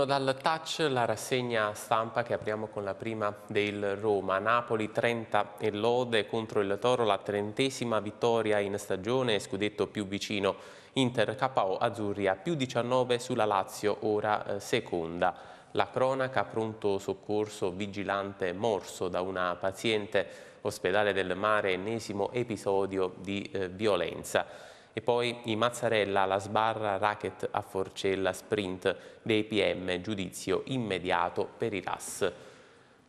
Buongiorno dal touch, la rassegna stampa che apriamo con la prima del Roma. Napoli 30 e lode contro il Toro, la trentesima vittoria in stagione scudetto più vicino. Inter KO Azzurri a più 19 sulla Lazio, ora eh, seconda. La cronaca pronto soccorso vigilante morso da una paziente ospedale del mare, ennesimo episodio di eh, violenza e poi i Mazzarella, la sbarra, racket a forcella, sprint dei PM, giudizio immediato per i RAS.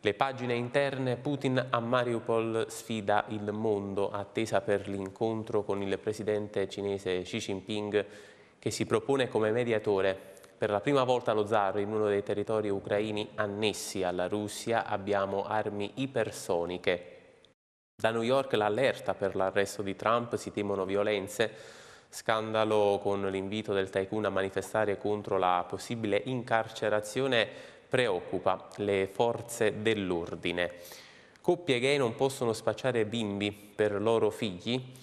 Le pagine interne, Putin a Mariupol sfida il mondo, attesa per l'incontro con il presidente cinese Xi Jinping che si propone come mediatore. Per la prima volta lo zar in uno dei territori ucraini annessi alla Russia abbiamo armi ipersoniche da New York l'allerta per l'arresto di Trump, si temono violenze, scandalo con l'invito del tycoon a manifestare contro la possibile incarcerazione preoccupa le forze dell'ordine. Coppie gay non possono spacciare bimbi per loro figli.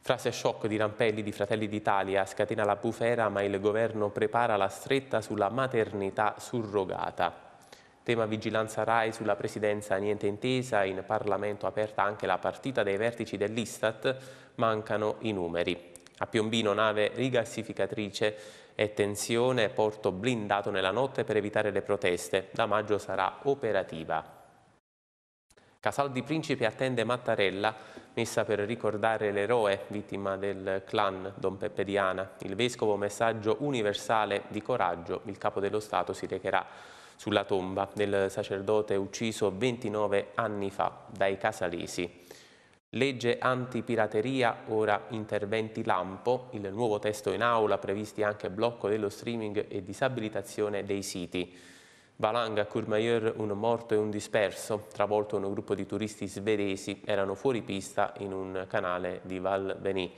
Frase shock di Rampelli di Fratelli d'Italia scatena la bufera ma il governo prepara la stretta sulla maternità surrogata. Tema vigilanza RAI sulla presidenza niente intesa, in Parlamento aperta anche la partita dei vertici dell'Istat, mancano i numeri. A Piombino nave rigassificatrice e tensione, porto blindato nella notte per evitare le proteste, da maggio sarà operativa. Casal di Principe attende Mattarella, messa per ricordare l'eroe, vittima del clan Don Peppe Diana. Il vescovo messaggio universale di coraggio, il capo dello Stato si recherà sulla tomba del sacerdote ucciso 29 anni fa dai casalesi. Legge antipirateria, ora interventi lampo, il nuovo testo in aula previsti anche blocco dello streaming e disabilitazione dei siti. Valanga Courmayeur un morto e un disperso, travolto un gruppo di turisti svedesi, erano fuori pista in un canale di Val Venis.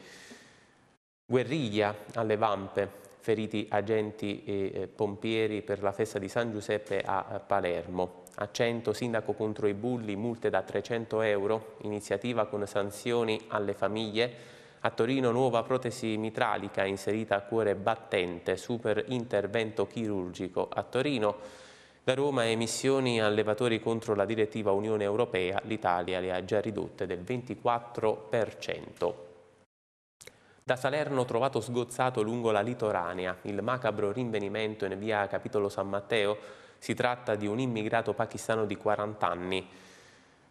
Guerriglia alle vampe, feriti agenti e eh, pompieri per la festa di San Giuseppe a eh, Palermo. A 100 sindaco contro i bulli, multe da 300 euro, iniziativa con sanzioni alle famiglie. A Torino nuova protesi mitralica inserita a cuore battente, super intervento chirurgico a Torino. Da Roma emissioni allevatori contro la direttiva Unione Europea, l'Italia le ha già ridotte del 24%. Da Salerno trovato sgozzato lungo la litoranea, il macabro rinvenimento in via Capitolo San Matteo, si tratta di un immigrato pakistano di 40 anni.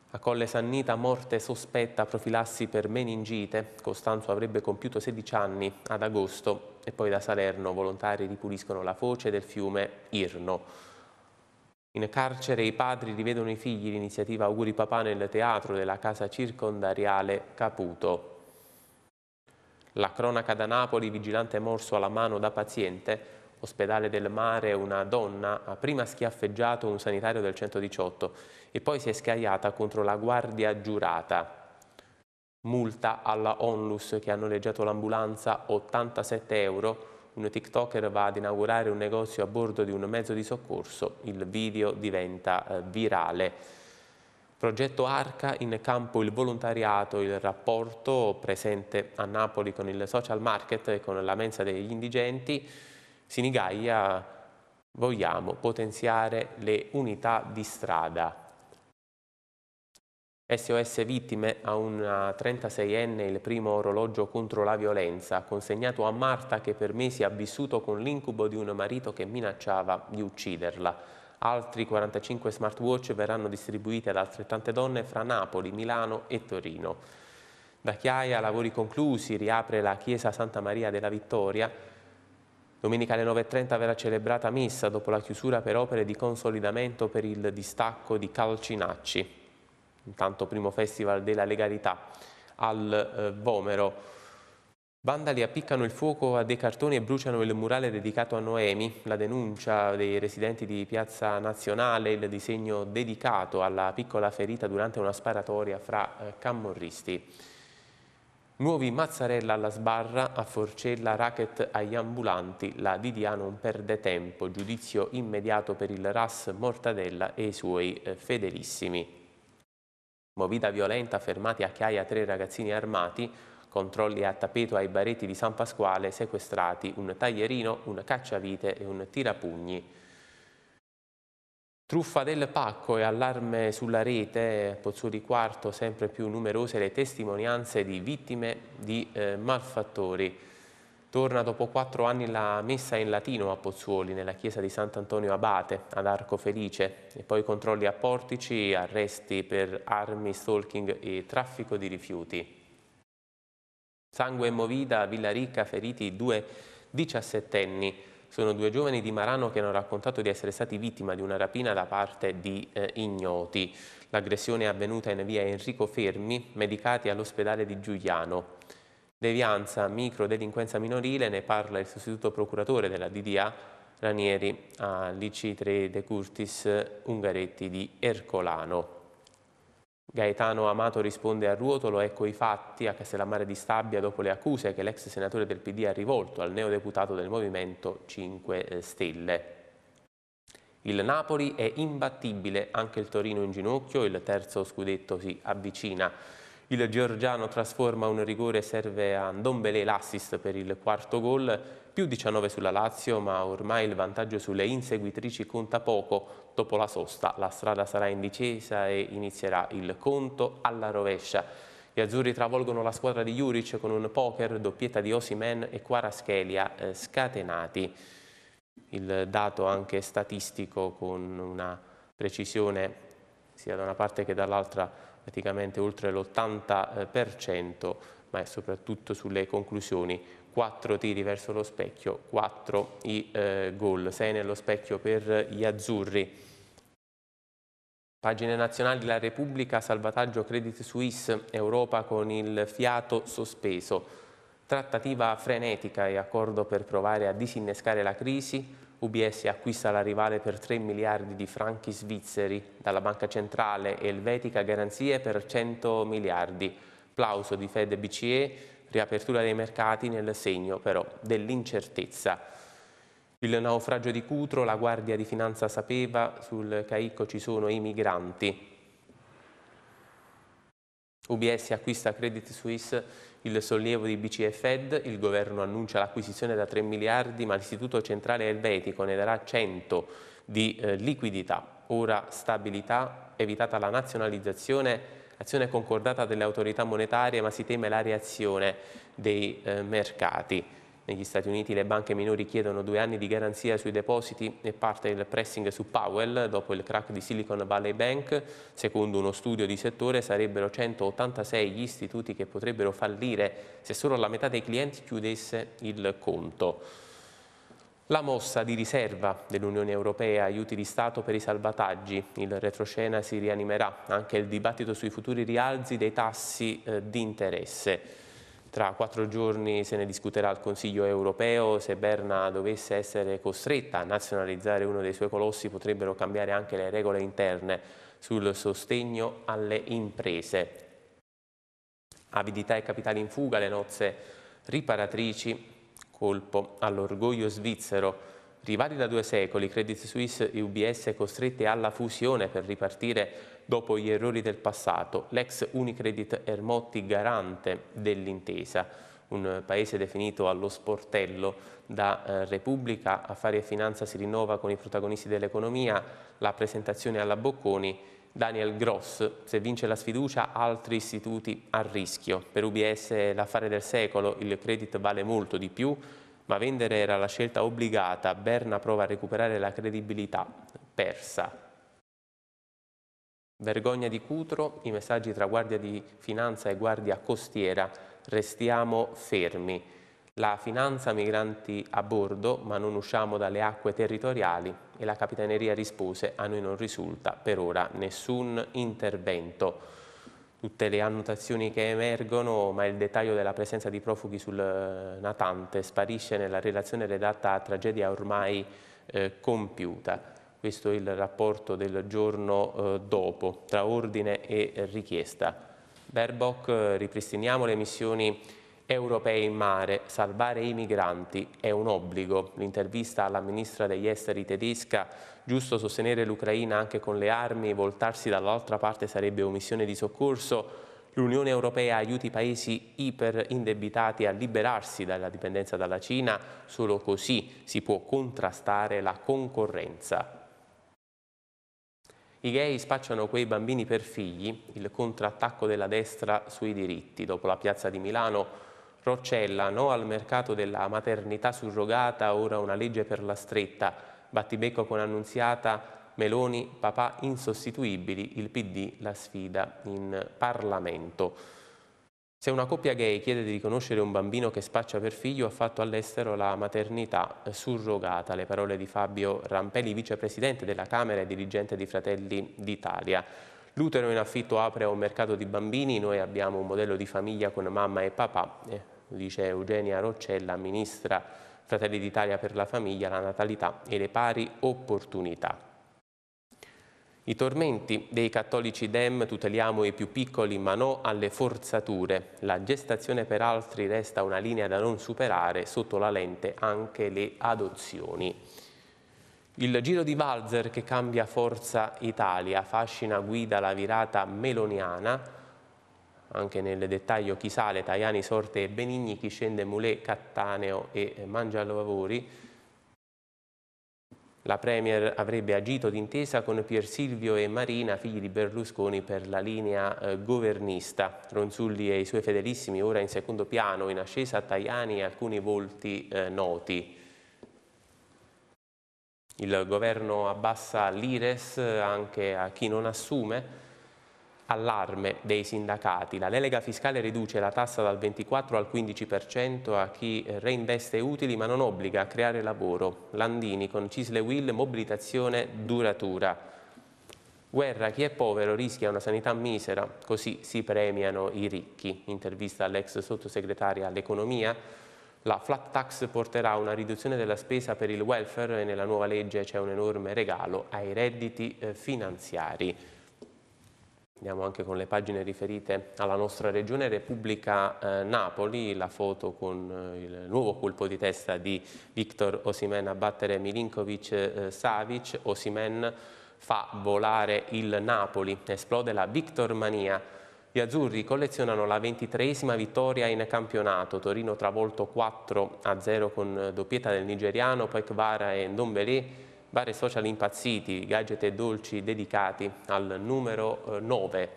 A Colle Sannita morte sospetta profilassi per meningite, Costanzo avrebbe compiuto 16 anni ad agosto e poi da Salerno volontari ripuliscono la foce del fiume Irno. In carcere i padri rivedono i figli l'iniziativa Auguri Papà nel teatro della casa circondariale Caputo. La cronaca da Napoli, vigilante morso alla mano da paziente, ospedale del mare una donna ha prima schiaffeggiato un sanitario del 118 e poi si è scagliata contro la guardia giurata. Multa alla Onlus che ha noleggiato l'ambulanza 87 euro. Un TikToker va ad inaugurare un negozio a bordo di un mezzo di soccorso. Il video diventa eh, virale. Progetto Arca in campo il volontariato, il rapporto presente a Napoli con il social market e con la mensa degli indigenti. Sinigaia vogliamo potenziare le unità di strada. SOS Vittime a una 36enne il primo orologio contro la violenza, consegnato a Marta che per mesi ha vissuto con l'incubo di un marito che minacciava di ucciderla. Altri 45 smartwatch verranno distribuiti ad altrettante donne fra Napoli, Milano e Torino. Da Chiaia lavori conclusi, riapre la chiesa Santa Maria della Vittoria. Domenica alle 9.30 verrà celebrata messa dopo la chiusura per opere di consolidamento per il distacco di Calcinacci. Intanto primo festival della legalità al eh, Vomero. Vandali appiccano il fuoco a dei cartoni e bruciano il murale dedicato a Noemi, la denuncia dei residenti di Piazza Nazionale, il disegno dedicato alla piccola ferita durante una sparatoria fra eh, camorristi. Nuovi Mazzarella alla sbarra, a Forcella racket agli ambulanti, la DDA non perde tempo, giudizio immediato per il RAS Mortadella e i suoi eh, fedelissimi. Movida violenta, fermati a Chiaia tre ragazzini armati, Controlli a tappeto ai baretti di San Pasquale sequestrati un taglierino, un cacciavite e un tirapugni. Truffa del pacco e allarme sulla rete, Pozzuoli Quarto, sempre più numerose le testimonianze di vittime di eh, malfattori. Torna dopo quattro anni la messa in latino a Pozzuoli, nella chiesa di Sant'Antonio Abate, ad Arco Felice, e poi controlli a portici, arresti per armi, stalking e traffico di rifiuti. Sangue e Movida, Villa Ricca, feriti due diciassettenni. Sono due giovani di Marano che hanno raccontato di essere stati vittima di una rapina da parte di eh, ignoti. L'aggressione è avvenuta in via Enrico Fermi, medicati all'ospedale di Giuliano. Devianza, micro, delinquenza minorile, ne parla il sostituto procuratore della DDA Ranieri all'IC3 De Curtis Ungaretti di Ercolano. Gaetano Amato risponde a Ruotolo, ecco i fatti a Castellammare di Stabia dopo le accuse che l'ex senatore del PD ha rivolto al neodeputato del Movimento 5 eh, Stelle. Il Napoli è imbattibile, anche il Torino in ginocchio, il terzo scudetto si avvicina. Il Giorgiano trasforma un rigore e serve a Ndombele l'assist per il quarto gol più 19 sulla Lazio, ma ormai il vantaggio sulle inseguitrici conta poco. Dopo la sosta la strada sarà in discesa e inizierà il conto alla rovescia. Gli azzurri travolgono la squadra di Juric con un poker, doppietta di Osimen e Quaraschelia eh, scatenati. Il dato anche statistico con una precisione sia da una parte che dall'altra praticamente oltre l'80%, eh, ma è soprattutto sulle conclusioni 4 tiri verso lo specchio, 4 i eh, gol, 6 nello specchio per gli azzurri. Pagine nazionali La Repubblica, salvataggio Credit Suisse, Europa con il fiato sospeso. Trattativa frenetica e accordo per provare a disinnescare la crisi. UBS acquista la rivale per 3 miliardi di franchi svizzeri, dalla Banca Centrale Elvetica garanzie per 100 miliardi. Plauso di Fed BCE, riapertura dei mercati nel segno però dell'incertezza. Il naufragio di Cutro, la Guardia di Finanza sapeva, sul Caicco ci sono i migranti. UBS acquista Credit Suisse il sollievo di BCE Fed, il governo annuncia l'acquisizione da 3 miliardi ma l'Istituto Centrale Elvetico ne darà 100 di eh, liquidità. Ora stabilità, evitata la nazionalizzazione azione concordata delle autorità monetarie ma si teme la reazione dei eh, mercati. Negli Stati Uniti le banche minori chiedono due anni di garanzia sui depositi e parte il pressing su Powell dopo il crack di Silicon Valley Bank. Secondo uno studio di settore sarebbero 186 gli istituti che potrebbero fallire se solo la metà dei clienti chiudesse il conto. La mossa di riserva dell'Unione Europea, aiuti di Stato per i salvataggi, il retroscena si rianimerà, anche il dibattito sui futuri rialzi dei tassi eh, di interesse. Tra quattro giorni se ne discuterà al Consiglio europeo, se Berna dovesse essere costretta a nazionalizzare uno dei suoi colossi potrebbero cambiare anche le regole interne sul sostegno alle imprese. Avidità e capitali in fuga, le nozze riparatrici Colpo all'orgoglio svizzero. Rivali da due secoli, Credit Suisse e UBS costrette alla fusione per ripartire dopo gli errori del passato. L'ex Unicredit Ermotti garante dell'intesa un paese definito allo sportello da eh, Repubblica, Affari e Finanza si rinnova con i protagonisti dell'economia, la presentazione alla Bocconi Daniel Gross, se vince la sfiducia altri istituti a rischio. Per UBS è l'affare del secolo, il credit vale molto di più, ma vendere era la scelta obbligata, Berna prova a recuperare la credibilità persa. Vergogna di Cutro, i messaggi tra Guardia di Finanza e Guardia Costiera, restiamo fermi. La finanza migranti a bordo, ma non usciamo dalle acque territoriali, e la Capitaneria rispose a noi non risulta per ora nessun intervento. Tutte le annotazioni che emergono, ma il dettaglio della presenza di profughi sul eh, natante sparisce nella relazione redatta a tragedia ormai eh, compiuta. Questo è il rapporto del giorno eh, dopo, tra ordine e eh, richiesta. Baerbock, eh, ripristiniamo le missioni europei in mare, salvare i migranti è un obbligo. L'intervista alla ministra degli esteri tedesca, giusto sostenere l'Ucraina anche con le armi, voltarsi dall'altra parte sarebbe omissione di soccorso. L'Unione Europea aiuti i paesi iperindebitati a liberarsi dalla dipendenza dalla Cina, solo così si può contrastare la concorrenza. I gay spacciano quei bambini per figli, il contrattacco della destra sui diritti. Dopo la piazza di Milano Roccella, no al mercato della maternità surrogata, ora una legge per la stretta, battibecco con annunziata Meloni, papà insostituibili, il PD la sfida in Parlamento. Se una coppia gay chiede di riconoscere un bambino che spaccia per figlio, ha fatto all'estero la maternità surrogata. Le parole di Fabio Rampelli, vicepresidente della Camera e dirigente di Fratelli d'Italia. L'utero in affitto apre a un mercato di bambini, noi abbiamo un modello di famiglia con mamma e papà. Eh, dice Eugenia Roccella, ministra Fratelli d'Italia per la famiglia, la natalità e le pari opportunità. I tormenti dei cattolici dem tuteliamo i più piccoli ma no alle forzature. La gestazione per altri resta una linea da non superare sotto la lente anche le adozioni. Il giro di Walzer che cambia Forza Italia, fascina guida la virata meloniana, anche nel dettaglio chi sale, Tajani, Sorte e Benigni, chi scende Mulè, Cattaneo e eh, Mangialavori. La Premier avrebbe agito d'intesa con Pier Silvio e Marina, figli di Berlusconi, per la linea eh, governista. Ronzulli e i suoi fedelissimi ora in secondo piano, in ascesa Tajani e alcuni volti eh, noti. Il governo abbassa l'Ires anche a chi non assume, allarme dei sindacati. La delega fiscale riduce la tassa dal 24 al 15% a chi eh, reinveste utili ma non obbliga a creare lavoro. Landini con Cisle Will, mobilitazione duratura. Guerra, chi è povero rischia una sanità misera, così si premiano i ricchi. Intervista all'ex sottosegretaria all'economia. La flat tax porterà a una riduzione della spesa per il welfare e nella nuova legge c'è un enorme regalo ai redditi eh, finanziari. Andiamo anche con le pagine riferite alla nostra regione Repubblica eh, Napoli, la foto con eh, il nuovo colpo di testa di Victor Osimen a battere Milinkovic eh, Savic, Osimen fa volare il Napoli, esplode la Victor Mania. Gli azzurri collezionano la ventitreesima vittoria in campionato, Torino travolto 4-0 con eh, doppietta del nigeriano, poi Kvara e Ndombele vari social impazziti, gadget e dolci dedicati al numero 9. Eh,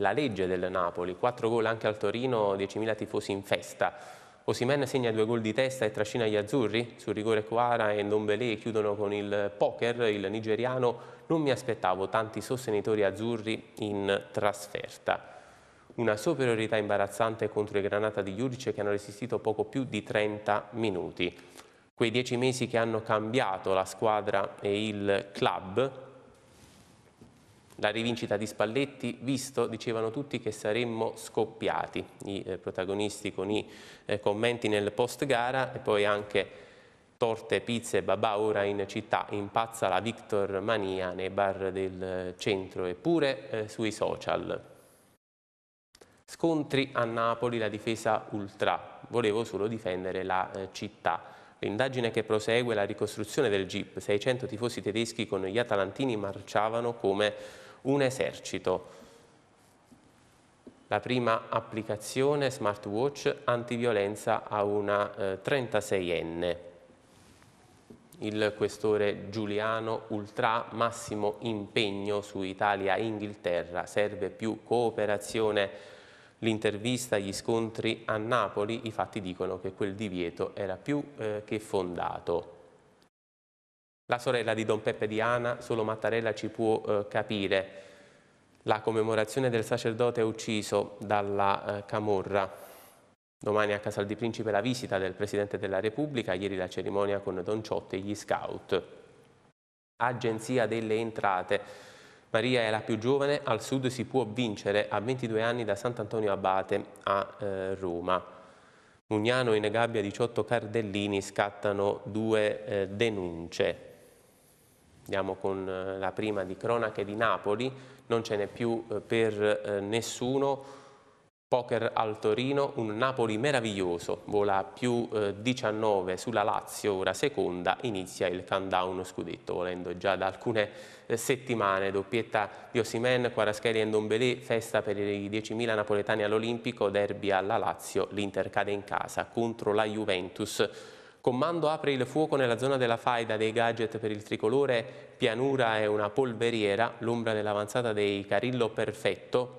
La legge del Napoli, 4 gol anche al Torino, 10.000 tifosi in festa. Osimen segna due gol di testa e trascina gli azzurri. Sul rigore Quara e Ndombele chiudono con il poker. Il nigeriano non mi aspettavo tanti sostenitori azzurri in trasferta. Una superiorità imbarazzante contro i Granata di Juric che hanno resistito poco più di 30 minuti quei dieci mesi che hanno cambiato la squadra e il club, la rivincita di Spalletti, visto, dicevano tutti che saremmo scoppiati, i eh, protagonisti con i eh, commenti nel post-gara e poi anche torte, pizze, e babà ora in città, impazza la Victor Mania nei bar del centro eppure eh, sui social. Scontri a Napoli, la difesa ultra, volevo solo difendere la eh, città L'indagine che prosegue la ricostruzione del Jeep, 600 tifosi tedeschi con gli atalantini marciavano come un esercito. La prima applicazione smartwatch antiviolenza a una eh, 36enne. Il questore Giuliano Ultra massimo impegno su Italia e Inghilterra, serve più cooperazione l'intervista, gli scontri a Napoli, i fatti dicono che quel divieto era più eh, che fondato. La sorella di Don Peppe Diana, solo Mattarella ci può eh, capire. La commemorazione del sacerdote ucciso dalla eh, Camorra. Domani a Casal di Principe la visita del Presidente della Repubblica, ieri la cerimonia con Don Ciotti e gli scout. Agenzia delle Entrate Maria è la più giovane, al sud si può vincere a 22 anni da Sant'Antonio Abate a eh, Roma. Mugnano in gabbia 18 Cardellini scattano due eh, denunce. Andiamo con eh, la prima di cronache di Napoli, non ce n'è più eh, per eh, nessuno Poker al Torino, un Napoli meraviglioso, vola più eh, 19 sulla Lazio, ora seconda, inizia il countdown scudetto, volendo già da alcune eh, settimane, doppietta di Osimen, Quaraschelli e Ndombele, festa per i 10.000 napoletani all'Olimpico, derby alla Lazio, l'Inter cade in casa contro la Juventus. Comando apre il fuoco nella zona della faida dei gadget per il tricolore, pianura è una polveriera, l'ombra dell'avanzata dei Carillo Perfetto,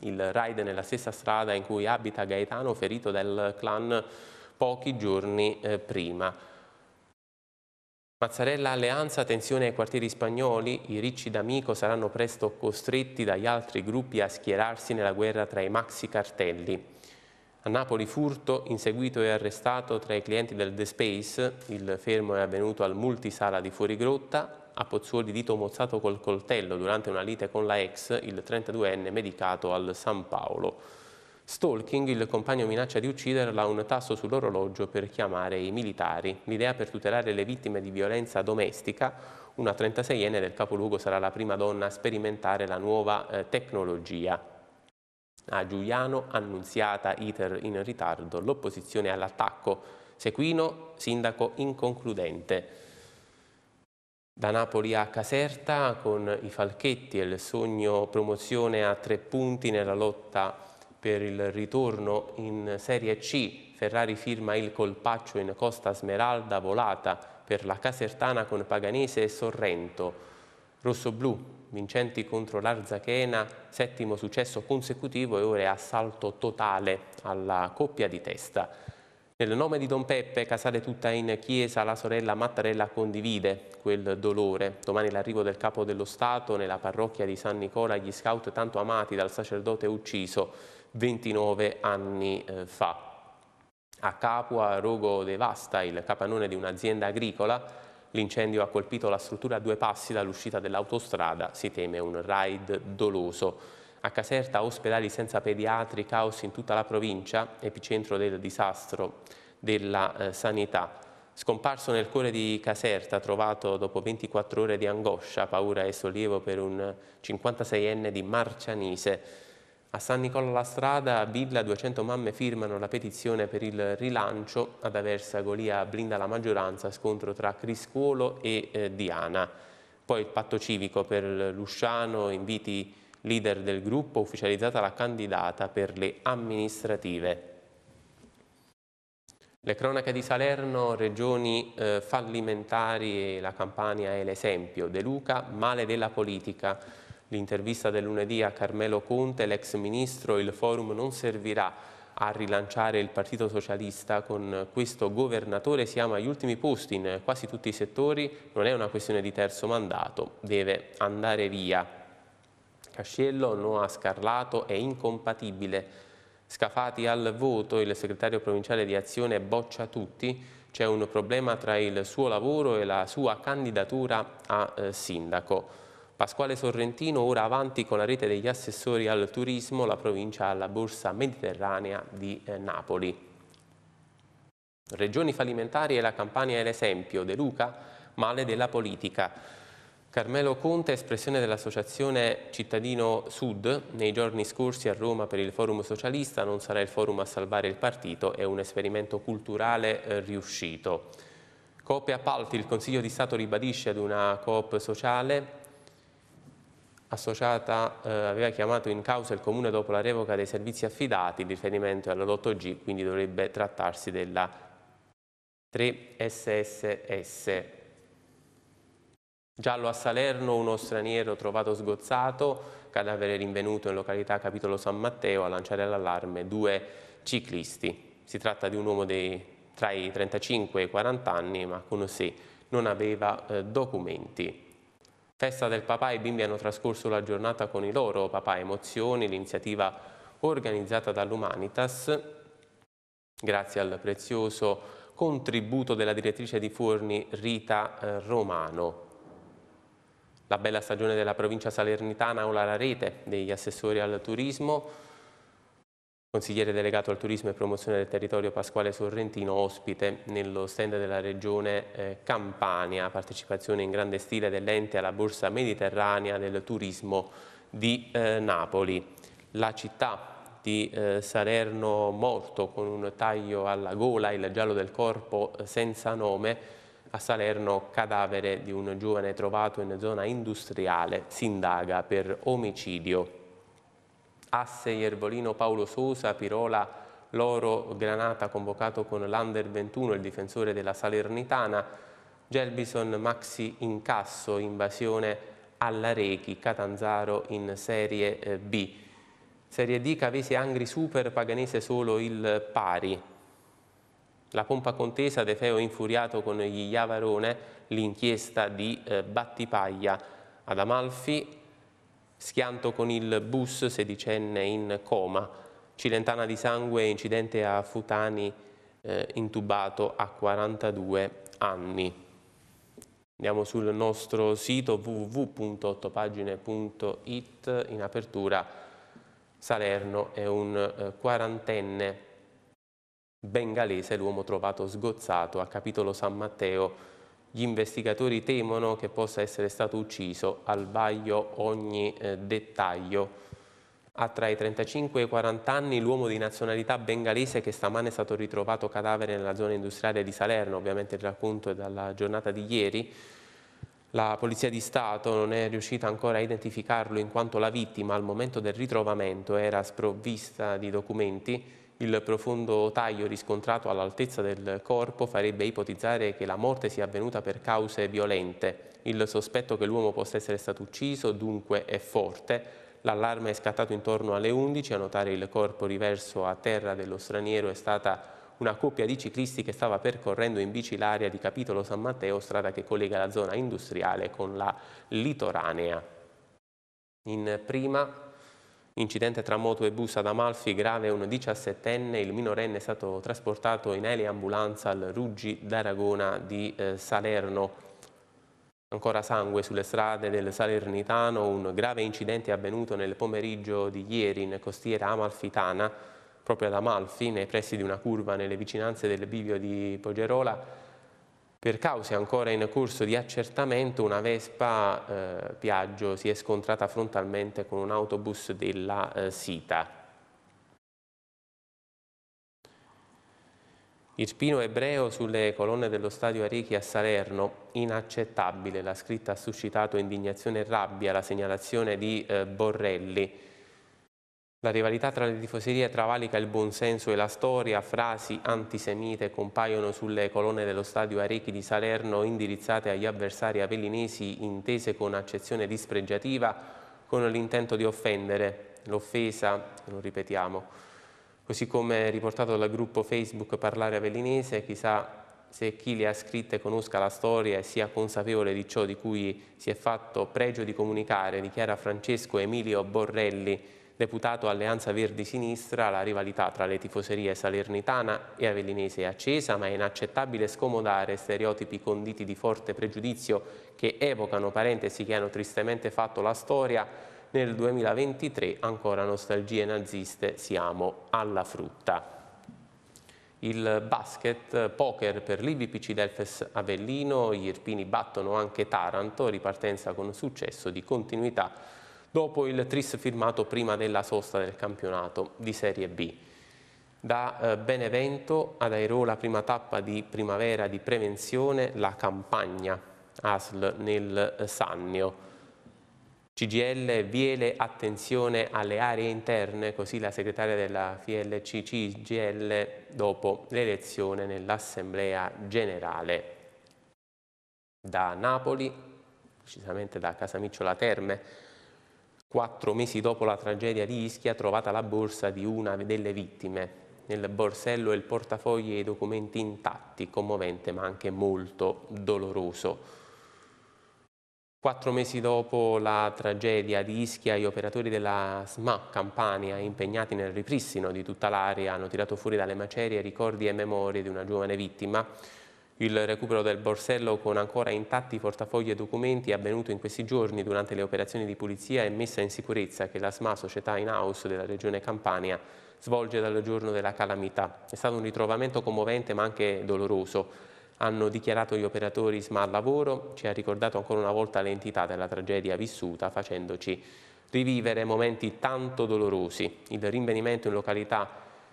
il raid nella stessa strada in cui abita Gaetano ferito dal clan pochi giorni eh, prima. Mazzarella Alleanza, tensione ai quartieri spagnoli, i ricci d'amico saranno presto costretti dagli altri gruppi a schierarsi nella guerra tra i maxi cartelli. A Napoli furto, inseguito e arrestato tra i clienti del The Space, il fermo è avvenuto al multisala di Fuorigrotta, a Pozzuoli di dito mozzato col coltello durante una lite con la ex, il 32enne medicato al San Paolo. Stalking, il compagno minaccia di ucciderla a un tasso sull'orologio per chiamare i militari. L'idea per tutelare le vittime di violenza domestica, una 36enne del capoluogo sarà la prima donna a sperimentare la nuova eh, tecnologia. A Giuliano, annunziata ITER in ritardo, l'opposizione all'attacco. Sequino, sindaco inconcludente da Napoli a Caserta con i Falchetti e il sogno promozione a tre punti nella lotta per il ritorno in Serie C. Ferrari firma il colpaccio in Costa Smeralda volata per la Casertana con Paganese e Sorrento. Rossoblù, vincenti contro l'Arzachena, settimo successo consecutivo e ora è assalto totale alla coppia di testa. Nel nome di Don Peppe, Casale tutta in chiesa, la sorella Mattarella condivide quel dolore. Domani l'arrivo del capo dello Stato nella parrocchia di San Nicola, gli scout tanto amati dal sacerdote ucciso 29 anni eh, fa. A Capua Rogo devasta il capanone di un'azienda agricola. L'incendio ha colpito la struttura a due passi dall'uscita dell'autostrada. Si teme un raid doloso. A Caserta ospedali senza pediatri, caos in tutta la provincia, epicentro del disastro della eh, sanità. Scomparso nel cuore di Caserta, trovato dopo 24 ore di angoscia, paura e sollievo per un 56enne di Marcianise. A San Nicola la Strada, Villa, 200 mamme firmano la petizione per il rilancio. Ad Aversa, Golia blinda la maggioranza, scontro tra Criscuolo e eh, Diana. Poi il patto civico per Lusciano, inviti leader del gruppo, ufficializzata la candidata per le amministrative. Le cronache di Salerno, regioni eh, fallimentari e la Campania è l'esempio. De Luca, male della politica. L'intervista del lunedì a Carmelo Conte, l'ex ministro, il forum non servirà a rilanciare il Partito Socialista con questo governatore siamo agli ultimi posti in quasi tutti i settori, non è una questione di terzo mandato, deve andare via. Casciello, Noa Scarlato è incompatibile. Scafati al voto, il segretario provinciale di Azione boccia tutti. C'è un problema tra il suo lavoro e la sua candidatura a eh, sindaco. Pasquale Sorrentino ora avanti con la rete degli assessori al turismo, la provincia alla borsa mediterranea di eh, Napoli. Regioni fallimentari e la Campania è l'esempio, De Luca, male della politica. Carmelo Conte, espressione dell'associazione Cittadino Sud, nei giorni scorsi a Roma per il forum socialista non sarà il forum a salvare il partito, è un esperimento culturale eh, riuscito. Coop e appalti, il Consiglio di Stato ribadisce ad una coop sociale associata eh, aveva chiamato in causa il Comune dopo la revoca dei servizi affidati, il riferimento è alla Lotto G, quindi dovrebbe trattarsi della 3SSS Giallo a Salerno, uno straniero trovato sgozzato, cadavere rinvenuto in località Capitolo San Matteo a lanciare l'allarme due ciclisti. Si tratta di un uomo dei, tra i 35 e i 40 anni, ma con sé non aveva eh, documenti. Festa del papà, i bimbi hanno trascorso la giornata con i loro papà emozioni, l'iniziativa organizzata dall'Umanitas, grazie al prezioso contributo della direttrice di Forni Rita eh, Romano la bella stagione della provincia salernitana o la rete degli assessori al turismo, consigliere delegato al turismo e promozione del territorio Pasquale Sorrentino, ospite nello stand della regione eh, Campania, partecipazione in grande stile dell'ente alla borsa mediterranea del turismo di eh, Napoli. La città di eh, Salerno morto con un taglio alla gola, il giallo del corpo eh, senza nome, a Salerno, cadavere di un giovane trovato in zona industriale, si indaga per omicidio. Asse Iervolino Paolo Sosa, Pirola Loro Granata convocato con l'Under 21, il difensore della Salernitana, Gelbison Maxi Incasso, invasione alla Rechi, Catanzaro in Serie eh, B. Serie D Cavese Angri Super, Paganese solo il pari. La pompa contesa De Feo infuriato con gli Iavarone, l'inchiesta di eh, Battipaglia ad Amalfi, schianto con il bus sedicenne in coma, Cilentana di sangue, incidente a Futani eh, intubato a 42 anni. Andiamo sul nostro sito www.ottopagine.it, in apertura Salerno è un eh, quarantenne bengalese, l'uomo trovato sgozzato a capitolo San Matteo. Gli investigatori temono che possa essere stato ucciso, al vaglio ogni eh, dettaglio. Ha tra i 35 e i 40 anni l'uomo di nazionalità bengalese che stamane è stato ritrovato cadavere nella zona industriale di Salerno, ovviamente il racconto è dalla giornata di ieri. La Polizia di Stato non è riuscita ancora a identificarlo in quanto la vittima al momento del ritrovamento era sprovvista di documenti il profondo taglio riscontrato all'altezza del corpo farebbe ipotizzare che la morte sia avvenuta per cause violente. Il sospetto che l'uomo possa essere stato ucciso dunque è forte. L'allarme è scattato intorno alle 11, a notare il corpo riverso a terra dello straniero è stata una coppia di ciclisti che stava percorrendo in bici l'area di Capitolo San Matteo, strada che collega la zona industriale con la litoranea. In prima Incidente tra moto e bus ad Amalfi, grave un 17enne, il minorenne è stato trasportato in eliambulanza al Ruggi d'Aragona di eh, Salerno. Ancora sangue sulle strade del Salernitano, un grave incidente è avvenuto nel pomeriggio di ieri in costiera amalfitana, proprio ad Amalfi, nei pressi di una curva nelle vicinanze del bivio di Pogerola. Per cause ancora in corso di accertamento, una Vespa eh, Piaggio si è scontrata frontalmente con un autobus della eh, Sita. Irpino ebreo sulle colonne dello stadio Arichi a Salerno, inaccettabile, la scritta ha suscitato indignazione e rabbia, la segnalazione di eh, Borrelli. La rivalità tra le tifoserie travalica il buonsenso e la storia, frasi antisemite compaiono sulle colonne dello stadio Arechi di Salerno indirizzate agli avversari avellinesi intese con accezione dispregiativa con l'intento di offendere, l'offesa, lo ripetiamo. Così come riportato dal gruppo Facebook Parlare Avellinese, chissà se chi le ha scritte conosca la storia e sia consapevole di ciò di cui si è fatto pregio di comunicare, dichiara Francesco Emilio Borrelli, deputato Alleanza Verdi Sinistra, la rivalità tra le tifoserie salernitana e avellinese è accesa, ma è inaccettabile scomodare stereotipi conditi di forte pregiudizio che evocano parentesi che hanno tristemente fatto la storia. Nel 2023 ancora nostalgie naziste, siamo alla frutta. Il basket poker per l'Ibipc Delfes Avellino, gli Irpini battono anche Taranto, ripartenza con successo di continuità dopo il tris firmato prima della sosta del campionato di Serie B. Da eh, Benevento ad Airola prima tappa di primavera di prevenzione la campagna ASL nel eh, Sannio. CGL Viele attenzione alle aree interne, così la segretaria della FLC CGL dopo l'elezione nell'Assemblea Generale. Da Napoli, precisamente da Casamicciola Terme, Quattro mesi dopo la tragedia di Ischia, trovata la borsa di una delle vittime. Nel borsello e il portafogli e i documenti intatti, commovente ma anche molto doloroso. Quattro mesi dopo la tragedia di Ischia, gli operatori della SMA Campania, impegnati nel ripristino di tutta l'area, hanno tirato fuori dalle macerie ricordi e memorie di una giovane vittima. Il recupero del borsello con ancora intatti portafogli e documenti è avvenuto in questi giorni durante le operazioni di pulizia e messa in sicurezza che la SMA Società in House della Regione Campania svolge dal giorno della calamità. È stato un ritrovamento commovente ma anche doloroso. Hanno dichiarato gli operatori SMA al lavoro, ci ha ricordato ancora una volta l'entità della tragedia vissuta facendoci rivivere momenti tanto dolorosi. Il rinvenimento in località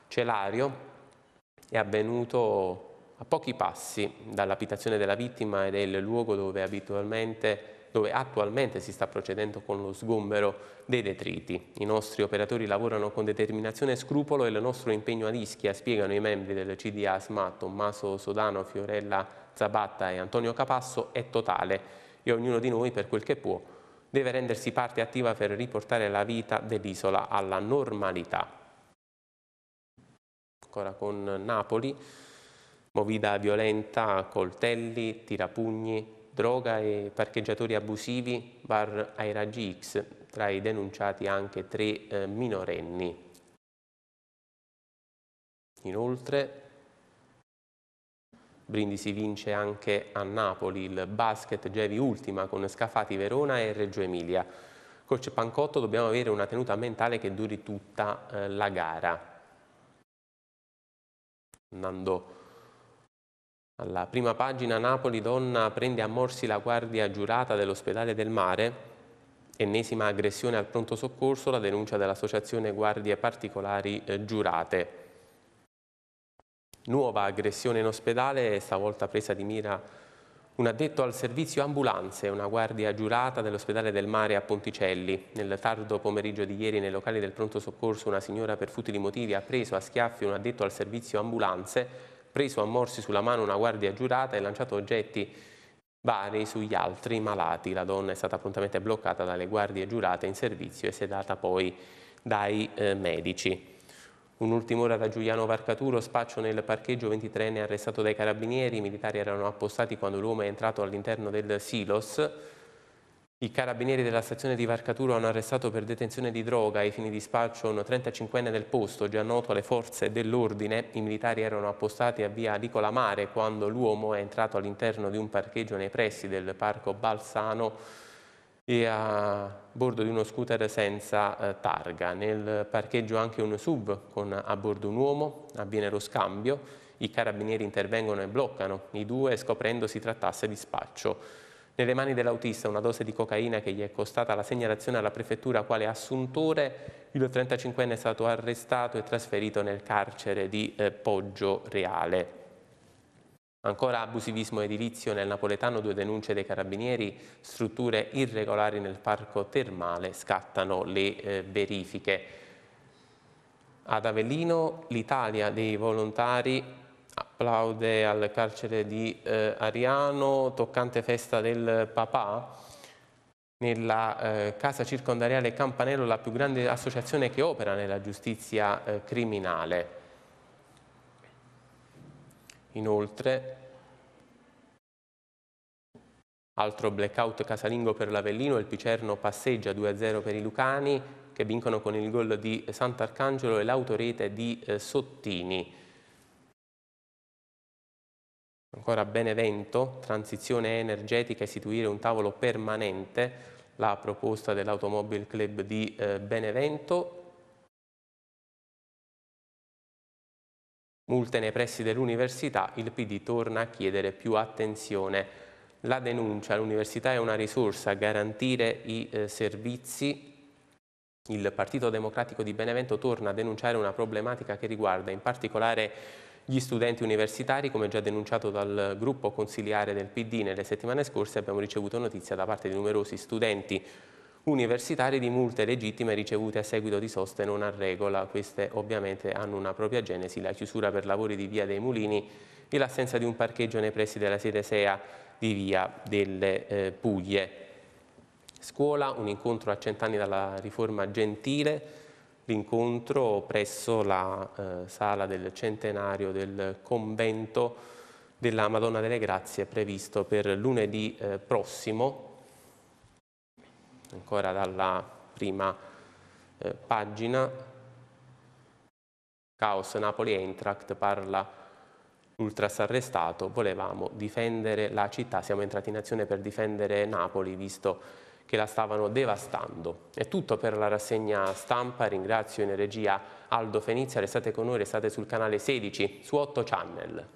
Celario è avvenuto a pochi passi dall'abitazione della vittima ed è il luogo dove abitualmente dove attualmente si sta procedendo con lo sgombero dei detriti. I nostri operatori lavorano con determinazione e scrupolo e il nostro impegno a rischia, eh, spiegano i membri del CDA SMA Tommaso Sodano, Fiorella Zabatta e Antonio Capasso, è totale e ognuno di noi, per quel che può, deve rendersi parte attiva per riportare la vita dell'isola alla normalità. Ancora con Napoli movida violenta coltelli, tirapugni, droga e parcheggiatori abusivi, bar ai raggi X, tra i denunciati anche tre eh, minorenni. Inoltre, Brindisi vince anche a Napoli, il basket Gevi ultima con Scafati Verona e Reggio Emilia. Coach Pancotto dobbiamo avere una tenuta mentale che duri tutta eh, la gara. Andando alla prima pagina Napoli donna prende a morsi la guardia giurata dell'ospedale del mare, ennesima aggressione al pronto soccorso, la denuncia dell'associazione guardie particolari eh, giurate. Nuova aggressione in ospedale, stavolta presa di mira un addetto al servizio ambulanze, una guardia giurata dell'ospedale del mare a Ponticelli. Nel tardo pomeriggio di ieri nei locali del pronto soccorso una signora per futili motivi ha preso a schiaffi un addetto al servizio ambulanze preso a morsi sulla mano una guardia giurata e lanciato oggetti vari sugli altri malati. La donna è stata prontamente bloccata dalle guardie giurate in servizio e sedata poi dai eh, medici. Un'ultima ora da Giuliano Varcaturo, spaccio nel parcheggio 23enne arrestato dai carabinieri, i militari erano appostati quando l'uomo è entrato all'interno del silos, i carabinieri della stazione di Varcaturo hanno arrestato per detenzione di droga ai fini di spaccio un 35enne del posto, già noto alle forze dell'ordine. I militari erano appostati a via Nicola quando l'uomo è entrato all'interno di un parcheggio nei pressi del parco Balsano e a bordo di uno scooter senza eh, targa. Nel parcheggio anche un sub con a bordo un uomo, avviene lo scambio, i carabinieri intervengono e bloccano i due scoprendo si trattasse di spaccio. Nelle mani dell'autista una dose di cocaina che gli è costata la segnalazione alla prefettura quale assuntore, il 35enne è stato arrestato e trasferito nel carcere di eh, Poggio Reale. Ancora abusivismo edilizio nel napoletano, due denunce dei carabinieri, strutture irregolari nel parco termale, scattano le eh, verifiche. Ad Avellino l'Italia dei volontari applaude al carcere di eh, Ariano, toccante festa del papà, nella eh, casa circondariale Campanello, la più grande associazione che opera nella giustizia eh, criminale. Inoltre, altro blackout casalingo per l'Avellino, il Picerno passeggia 2-0 per i Lucani, che vincono con il gol di Sant'Arcangelo e l'autorete di eh, Sottini. Ancora Benevento, transizione energetica, istituire un tavolo permanente, la proposta dell'Automobile Club di eh, Benevento. Multe nei pressi dell'università, il PD torna a chiedere più attenzione. La denuncia, l'università è una risorsa, garantire i eh, servizi. Il Partito Democratico di Benevento torna a denunciare una problematica che riguarda in particolare gli studenti universitari, come già denunciato dal gruppo consiliare del PD nelle settimane scorse, abbiamo ricevuto notizia da parte di numerosi studenti universitari di multe legittime ricevute a seguito di soste non a regola. Queste ovviamente hanno una propria genesi, la chiusura per lavori di Via dei Mulini e l'assenza di un parcheggio nei pressi della sede SEA di Via delle eh, Puglie. Scuola, un incontro a cent'anni dalla riforma Gentile, l'incontro presso la eh, sala del centenario del convento della Madonna delle Grazie previsto per lunedì eh, prossimo, ancora dalla prima eh, pagina, Caos Napoli Eintracht parla Ultras arrestato, volevamo difendere la città, siamo entrati in azione per difendere Napoli visto che che la stavano devastando. È tutto per la rassegna stampa, ringrazio in regia Aldo Fenizia, restate con noi, restate sul canale 16 su 8 Channel.